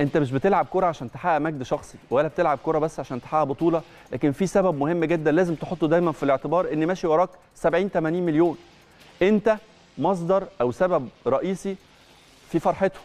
انت مش بتلعب كوره عشان تحقق مجد شخصي ولا بتلعب كوره بس عشان تحقق بطوله لكن في سبب مهم جدا لازم تحطه دايما في الاعتبار ان ماشي وراك 70 80 مليون انت مصدر او سبب رئيسي في فرحته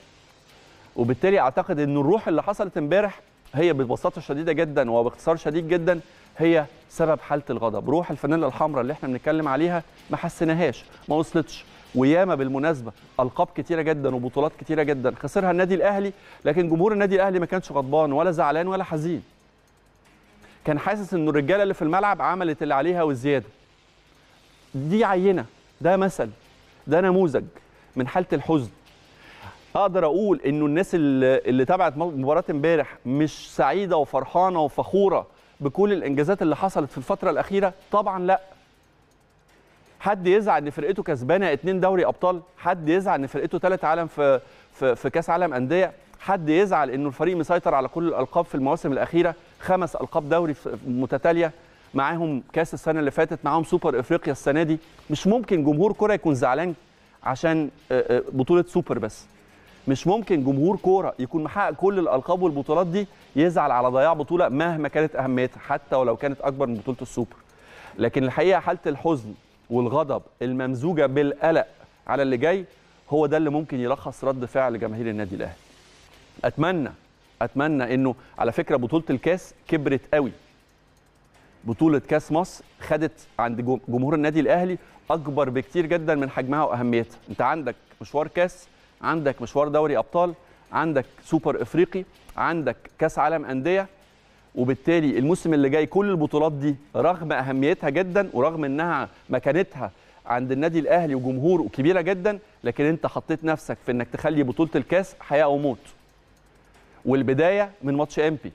وبالتالي اعتقد ان الروح اللي حصلت امبارح هي ببساطه شديده جدا وباختصار شديد جدا هي سبب حاله الغضب روح الفانيلا الحمراء اللي احنا بنتكلم عليها ما حسيناهاش ما وصلتش وياما بالمناسبه القاب كتيره جدا وبطولات كتيره جدا خسرها النادي الاهلي لكن جمهور النادي الاهلي ما كانش غضبان ولا زعلان ولا حزين كان حاسس ان الرجاله اللي في الملعب عملت اللي عليها والزياده دي عينه ده مثل ده نموذج من حاله الحزن اقدر اقول انه الناس اللي, اللي تابعت مباراه امبارح مش سعيده وفرحانه وفخوره بكل الانجازات اللي حصلت في الفتره الاخيره طبعا لا حد يزعل ان فرقته كسبانه اتنين دوري ابطال حد يزعل ان فرقته ثالث عالم في في, في كاس عالم انديه حد يزعل انه الفريق مسيطر على كل الالقاب في المواسم الاخيره خمس القاب دوري متتاليه معاهم كاس السنه اللي فاتت معاهم سوبر افريقيا السنه دي مش ممكن جمهور كوره يكون زعلان عشان آه، آه، بطوله سوبر بس مش ممكن جمهور كوره يكون محقق كل الالقاب والبطولات دي يزعل على ضياع بطوله مهما كانت اهميتها حتى ولو كانت اكبر من بطوله السوبر لكن الحقيقه حاله الحزن والغضب الممزوجه بالقلق على اللي جاي هو ده اللي ممكن يلخص رد فعل جماهير النادي الاهلي اتمنى اتمنى انه على فكره بطوله الكاس كبرت قوي بطوله كاس مصر خدت عند جمهور النادي الاهلي اكبر بكتير جدا من حجمها واهميتها انت عندك مشوار كاس عندك مشوار دوري ابطال عندك سوبر افريقي عندك كاس عالم انديه وبالتالي الموسم اللي جاي كل البطولات دي رغم اهميتها جدا ورغم انها مكانتها عند النادي الاهلي وجمهوره كبيره جدا لكن انت حطيت نفسك في انك تخلي بطوله الكاس حياه او موت والبدايه من ماتش امبي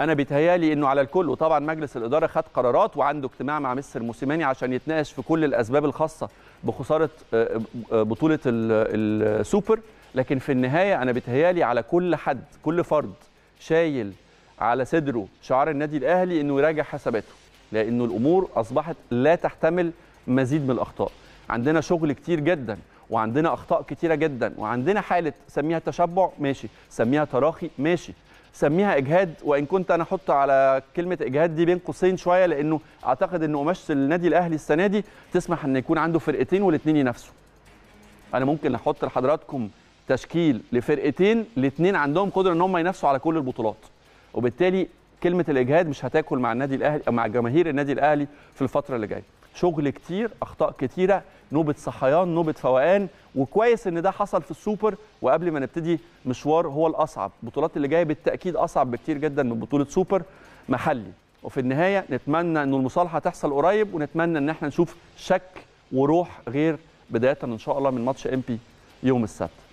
انا بيتهيالي انه على الكل وطبعا مجلس الاداره خد قرارات وعنده اجتماع مع مستر موسيماني عشان يتناقش في كل الاسباب الخاصه بخساره آه، آه، بطوله السوبر لكن في النهايه انا بيتهيالي على كل حد كل فرد شايل على صدره شعار النادي الاهلي انه يراجع حساباته لانه الامور اصبحت لا تحتمل مزيد من الاخطاء عندنا شغل كتير جدا وعندنا اخطاء كتيره جدا وعندنا حاله سميها تشبع ماشي سميها تراخي ماشي سميها اجهاد وان كنت انا احط على كلمه اجهاد دي بين قوسين شويه لانه اعتقد ان قماشه النادي الاهلي السنه دي تسمح ان يكون عنده فرقتين والاثنين ينافسوا انا ممكن احط لحضراتكم تشكيل لفرقتين الاثنين عندهم قدره ان هم ينافسوا على كل البطولات وبالتالي كلمه الاجهاد مش هتاكل مع النادي الاهلي أو مع جماهير النادي الاهلي في الفتره اللي جايه شغل كتير اخطاء كتيره نوبه صحيان نوبه فوقان وكويس ان ده حصل في السوبر وقبل ما نبتدي مشوار هو الاصعب البطولات اللي جايه بالتاكيد اصعب بكتير جدا من بطوله سوبر محلي وفي النهايه نتمنى ان المصالحه تحصل قريب ونتمنى ان احنا نشوف شك وروح غير بدايه ان شاء الله من ماتش بي يوم السبت